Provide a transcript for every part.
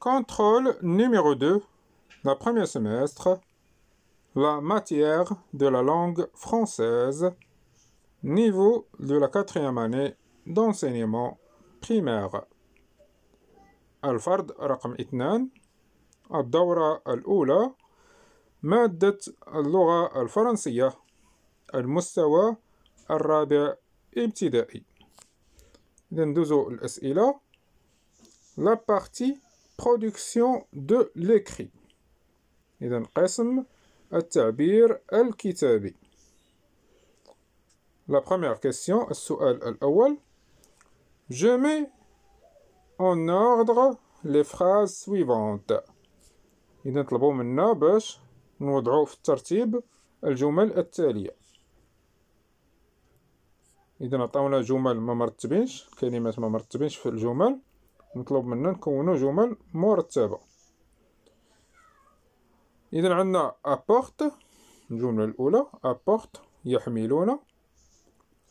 Contrôle numéro 2, la premier semestre, la matière de la langue française Niveau de la quatrième année d'enseignement primaire, Alfred Rakamitnane, la Doura Aloula, matière de la langue française, le niveau le deuxième émigré. Dans deux ans et là, la partie production de l'écrit, le deuxième le Tébier le Kitabi. لا première question, السؤال الأول. Je mets en ordre les phrases suivantes. إذا نطلبوا منا باش نوضعوا في الترتيب الجمل التالية. إذا عطاونا جمل ما مرتبينش كلمات ما مرتبينش في الجمل نطلب منا نكونوا جمل مرتبة. إذا عندنا apporte الجملة الأولى apporte يحملون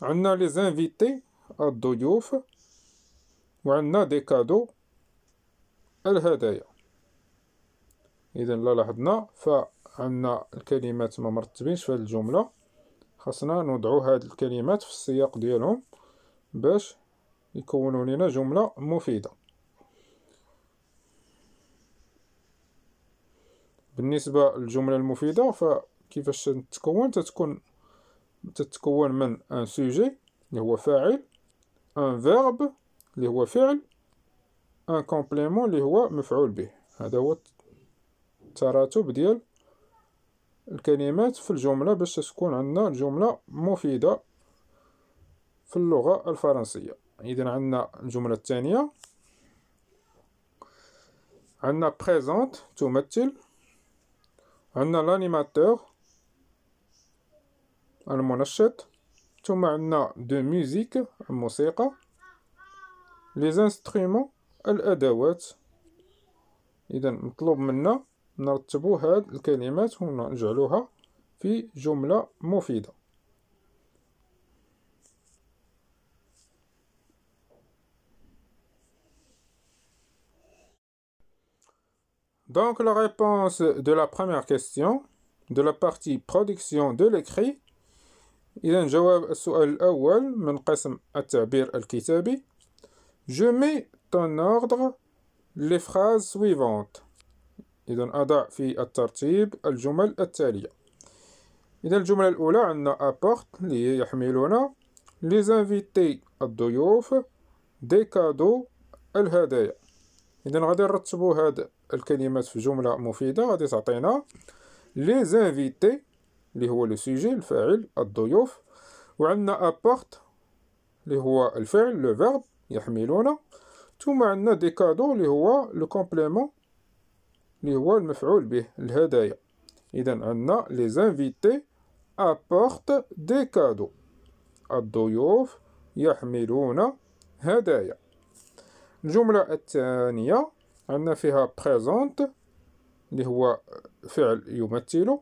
عندنا لي زانفيتي الضيوف وعندنا دي كادو الهدايا اذا لا لاحظنا فعندنا الكلمات ما مرتبينش في الجمله خاصنا نوضعو هاد الكلمات في السياق ديالهم باش يكونوا لنا جمله مفيده بالنسبه للجمله المفيده فكيفاش تتكون تتكون تتكون من ان سوجي اللي هو فاعل ان فيرب اللي هو فعل ان كومبليمون اللي هو مفعول به هذا هو التراتب ديال الكلمات في الجملة باش تكون عندنا الجملة مفيدة في اللغة الفرنسية إذا عندنا الجملة الثانية عندنا بريزونت تمثل عندنا لانيماتور المنشط ثم عندنا دو ميوزيك الموسيقى لي زانسترومون الادوات اذا مطلوب منا هاد الكلمات ونجعلوها في Donc la réponse de la première question de la partie production de l'écrit إذا جواب السؤال الأول من قسم التعبير الكتابي Je mets en ordre les phrases suivantes إذا أضع في الترتيب الجمل التالية إذا الجملة الأولى عندنا apporte اللي هي يحملنا les invités الضيوف دي كادو الهدايا إذا غادي نرتبو هاد الكلمات في جملة مفيدة غادي تعطينا les invités اللي هو لو سوجي الفاعل الضيوف وعندنا ابورت اللي هو الفعل لو فيرب يحملون ثم عندنا دي كادو اللي هو لو كومبليمون اللي هو المفعول به الهدايا اذا عندنا لي زانفيتي ابورت دي كادو الضيوف يحملون هدايا الجملة الثانية عندنا فيها بريزونت اللي هو فعل يمثله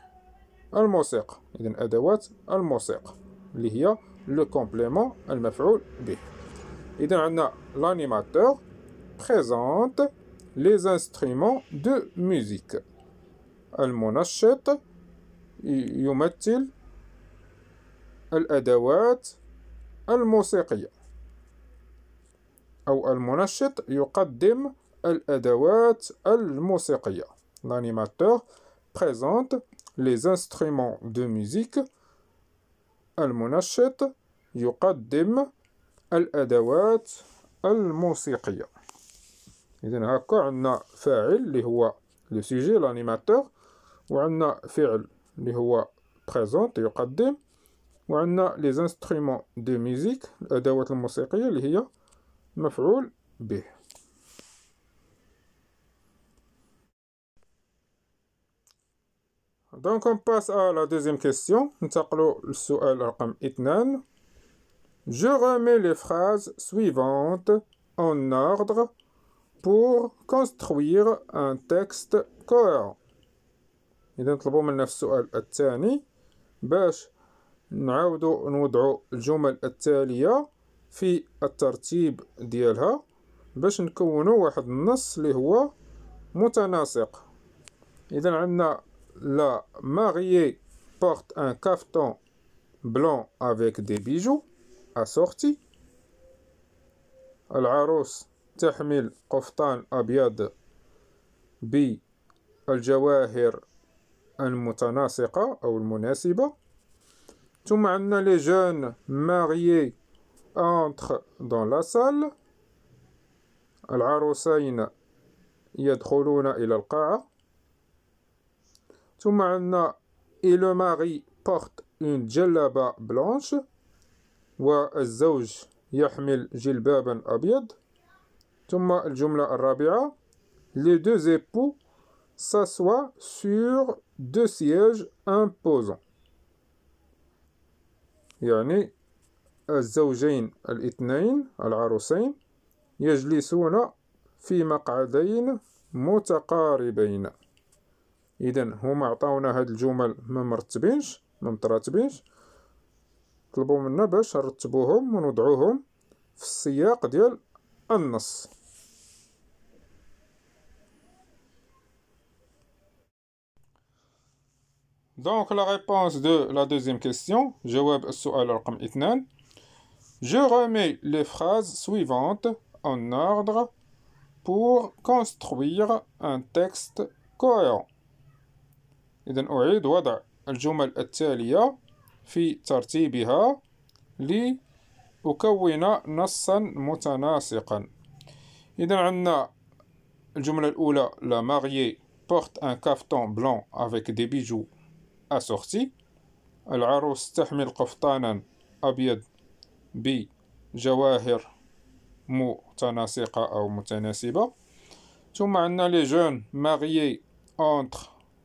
الموسيقى إذا أدوات الموسيقى اللي هي لو كومبليمون المفعول به إذا عندنا لانيماتور بريزونت لي انسترومون دو ميوزيك المنشط يمثل الأدوات الموسيقية أو المنشط يقدم الأدوات الموسيقية لانيماتور présente les instruments de musique. Al-Munashet, Al-Adawat, Al-Musiqiya. on a fa'il, le sujet, l'animateur. Et on a fa'il, qui est présent, les instruments de musique, qui est le B. Donc on passe à la deuxième question. Je remets les phrases suivantes en ordre pour construire un texte cohérent. إذا نطلبوا من نفس الثاني باش نعاودوا نوضعوا الجمل التالية في الترتيب ديالها باش نكونوا واحد النص اللي هو متناسق إذا عندنا la mariée porte un caftan blanc avec des bijoux assortis. La t'a mis un caftan bi al Jawahir al fruits. Les biad blanc avec des bijoux Les jeunes mariés entrent dans la salle. Les aroses entrent dans la salle. ثم عندنا إي لو ماري بورت اون جلابة بلونش والزوج يحمل جلبابا أبيض ثم الجملة الرابعة لي دو زيبو ساسوا سور دو سياج امبوزون يعني الزوجين الاثنين العروسين يجلسون في مقعدين متقاربين اذا هما عطاونا هاد الجمل ما مرتبينش ما مترتبينش طلبوا منا باش نرتبوهم ونوضعوهم في السياق ديال النص دونك لا ريبونس دو لا دوزيام كيسيون جواب السؤال رقم 2 جو رمي لي فراز سويفونت ان ordre pour construire un texte cohérent إذا أعيد وضع الجمل التالية في ترتيبها لأكون نصا متناسقا إذا عندنا الجملة الأولى لا ماريي بورت أن كافتون بلون أفيك دي بيجو أسوختي العروس تحمل قفطانا أبيض بجواهر متناسقة أو متناسبة ثم عندنا لي جون ماريي أونتر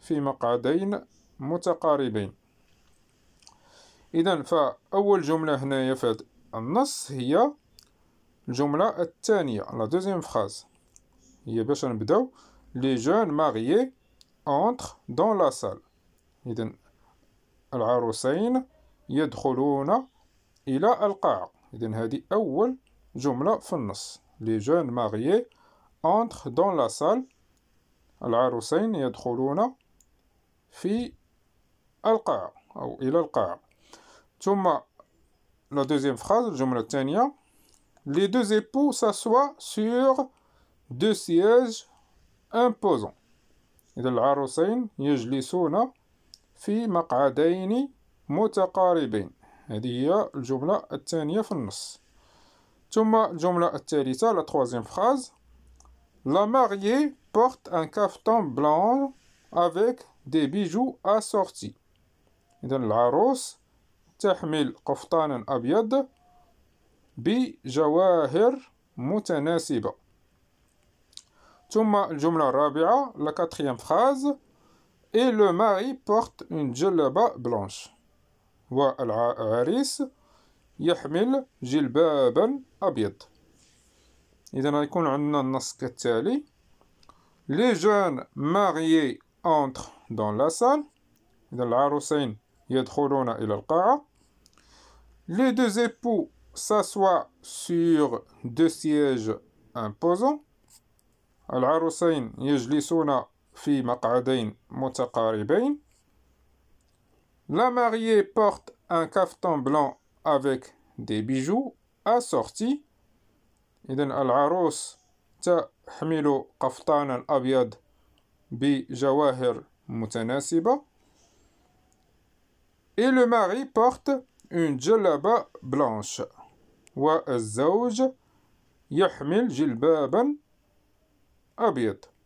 في مقعدين متقاربين إذا فأول جملة هنايا في النص هي الجملة الثانية لا دوزيام فراز هي باش نبداو لي جون ماريي انتر دون لا سال إذا العروسين يدخلون إلى القاعة إذا هذه أول جملة في النص لي جون ماريي انتر دون لا سال العروسين يدخلون في القاعة أو إلى القاعة ثم لا دوزيام فراز الجملة الثانية لي دو زيبو ساسوا سور دو سياج امبوزون إذا العروسين يجلسون في مقعدين متقاربين هذه هي الجملة الثانية في النص ثم الجملة الثالثة لا تخوازيام فراز لا mariée بورت ان cafetan blanc افيك دي بيجو أسورتي إذا العروس تحمل قفطانا أبيض بجواهر متناسبة ثم الجملة الرابعة لا كاتريام فراز اي لو ماري بورت اون djellaba blanche. والعريس يحمل جلبابا أبيض إذا غيكون عندنا النص كالتالي لي جون ماريي entre dans la salle. Dans la Hussein, Yadkhuruna ila Les deux époux s'assoient sur deux sièges imposants. Al Hussein, yajlisuna fi maq'adayn mutaqaribayn. La mariée porte un caftan blanc avec des bijoux assortis. إذن العروس al abyad bi بجواهر mutanasiba. Et le mari porte une jalaba blanche. Wa porte yahmil jilbaban abid.